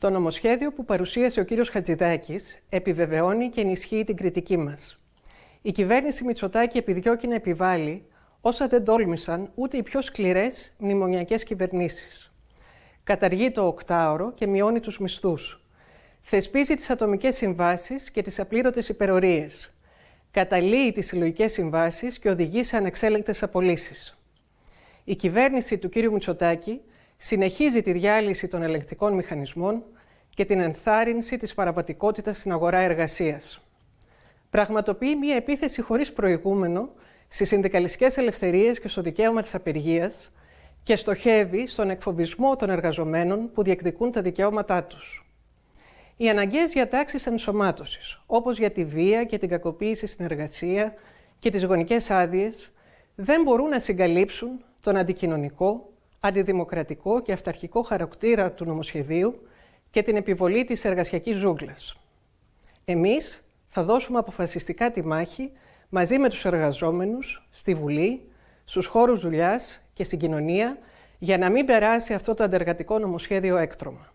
Το νομοσχέδιο που παρουσίασε ο κύριος Χατζηδάκης επιβεβαιώνει και ενισχύει την κριτική μας. Η κυβέρνηση Μητσοτάκη επιδιώκει να επιβάλλει όσα δεν τόλμησαν ούτε οι πιο σκληρές μνημονιακές κυβερνήσεις. Καταργεί το οκτάωρο και μειώνει τους μισθούς. Θεσπίζει τις ατομικές συμβάσεις και τις απλήρωτες υπερορίες. Καταλύει τις συλλογικές συμβάσεις και οδηγεί σε ανεξέλεγκτες απολύσεις. Η κυβέρνηση του κ. Μητσοτάκη συνεχίζει τη διάλυση των ελεγκτικών μηχανισμών και την ενθάρρυνση της παραβατικότητας στην αγορά εργασίας. Πραγματοποιεί μία επίθεση χωρίς προηγούμενο στις συνδικαλιστικές ελευθερίες και στο δικαίωμα της απεργίας και στοχεύει στον εκφοβισμό των εργαζομένων που διεκδικούν τα δικαιώματά τους. Οι αναγκαίες διατάξεις ενσωμάτωσης, όπως για τη βία και την κακοποίηση στην εργασία και τις γονικές άδειες, δεν μπορούν να συγκαλύψουν τον αντικοινωνικό, αντιδημοκρατικό και αυταρχικό χαρακτήρα του νομοσχεδίου και την επιβολή της εργασιακής ζούγκλας. Εμείς θα δώσουμε αποφασιστικά τη μάχη μαζί με τους εργαζόμενους, στη Βουλή, στους χώρους δουλειάς και στην κοινωνία για να μην περάσει αυτό το αντεργατικό νομοσχέδιο έκτρωμα.